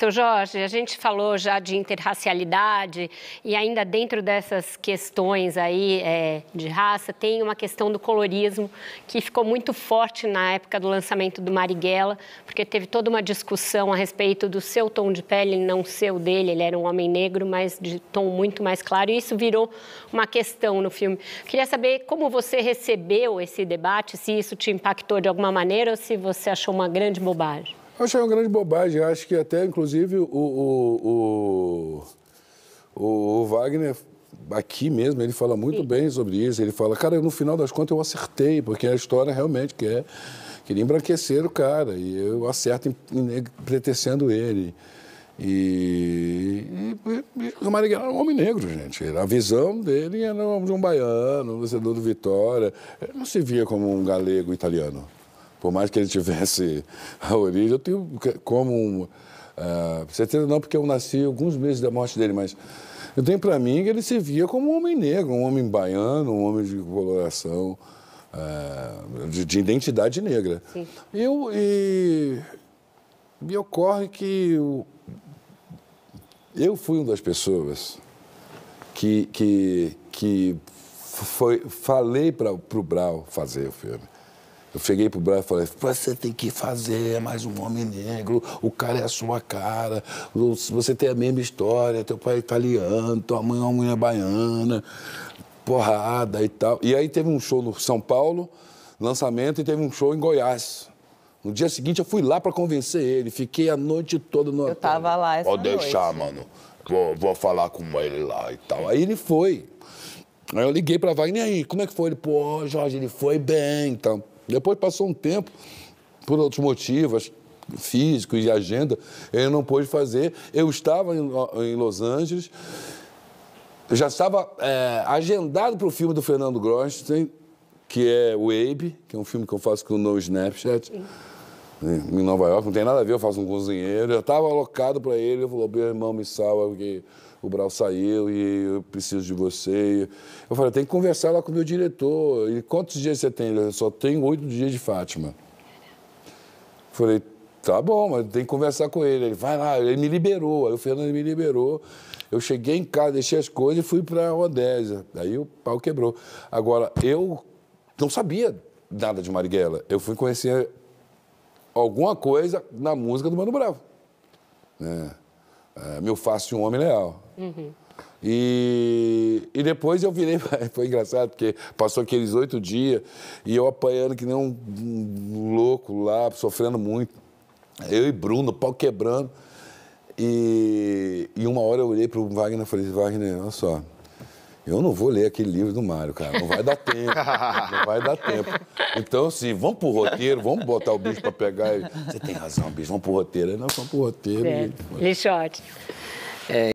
Então, Jorge, a gente falou já de interracialidade e ainda dentro dessas questões aí é, de raça, tem uma questão do colorismo que ficou muito forte na época do lançamento do Marighella, porque teve toda uma discussão a respeito do seu tom de pele, não seu dele, ele era um homem negro, mas de tom muito mais claro, e isso virou uma questão no filme. Queria saber como você recebeu esse debate, se isso te impactou de alguma maneira ou se você achou uma grande bobagem. Acho que é uma grande bobagem. Acho que até, inclusive, o, o, o, o Wagner aqui mesmo, ele fala muito Sim. bem sobre isso. Ele fala, cara, no final das contas eu acertei, porque a história realmente quer, é, queria embranquecer o cara, e eu acerto pretecendo ele. E, e, e o Marighella era um homem negro, gente. A visão dele era de um baiano, um vencedor do Vitória. Ele não se via como um galego italiano. Por mais que ele tivesse a origem, eu tenho como um, uh, certeza não, porque eu nasci alguns meses da morte dele, mas eu tenho para mim que ele se via como um homem negro, um homem baiano, um homem de coloração, uh, de, de, identidade negra. Sim. Eu, e, me ocorre que eu, eu fui uma das pessoas que, que, que foi, falei para o Brau fazer o filme. Eu cheguei pro Brian e falei, você tem que fazer é mais um homem negro, o cara é a sua cara, você tem a mesma história, teu pai é italiano, tua mãe é uma mulher baiana, porrada e tal. E aí teve um show no São Paulo, lançamento, e teve um show em Goiás. No dia seguinte eu fui lá para convencer ele, fiquei a noite toda no hotel. Eu tava lá essa Pode noite. deixar, mano. Vou, vou falar com ele lá e tal. Aí ele foi. Aí eu liguei pra Wagner, e aí, como é que foi? Ele, pô, Jorge, ele foi bem, então. Depois passou um tempo, por outros motivos, físicos e agenda, ele não pôde fazer. Eu estava em Los Angeles, já estava é, agendado para o filme do Fernando Grosten, que é Wave, que é um filme que eu faço com o No Snapchat. Sim em Nova York, não tem nada a ver, eu faço um cozinheiro. Eu estava alocado para ele, ele falou, meu irmão, me salva, porque o Brau saiu e eu preciso de você. Eu falei, tem que conversar lá com o meu diretor. E quantos dias você tem? Ele só tem oito dias de Fátima. Eu falei, tá bom, mas tem que conversar com ele. Ele, vai lá, ele me liberou. Aí o Fernando me liberou. Eu cheguei em casa, deixei as coisas e fui para a Odésia. daí o pau quebrou. Agora, eu não sabia nada de Marighella. Eu fui conhecer alguma coisa na música do Mano Bravo. Né? É, meu faço um homem leal. Uhum. E, e depois eu virei. Foi engraçado, porque passou aqueles oito dias e eu apanhando que nem um, um louco lá, sofrendo muito. Eu e Bruno, pau quebrando. E, e uma hora eu olhei para o Wagner e falei: Wagner, olha só, eu não vou ler aquele livro do Mário, cara. Não vai dar tempo. não vai dar tempo. Então, assim, vamos pro roteiro, vamos botar o bicho para pegar. Você tem razão, bicho, vamos pro roteiro. Não, vamos pro roteiro. É. Lixote. É,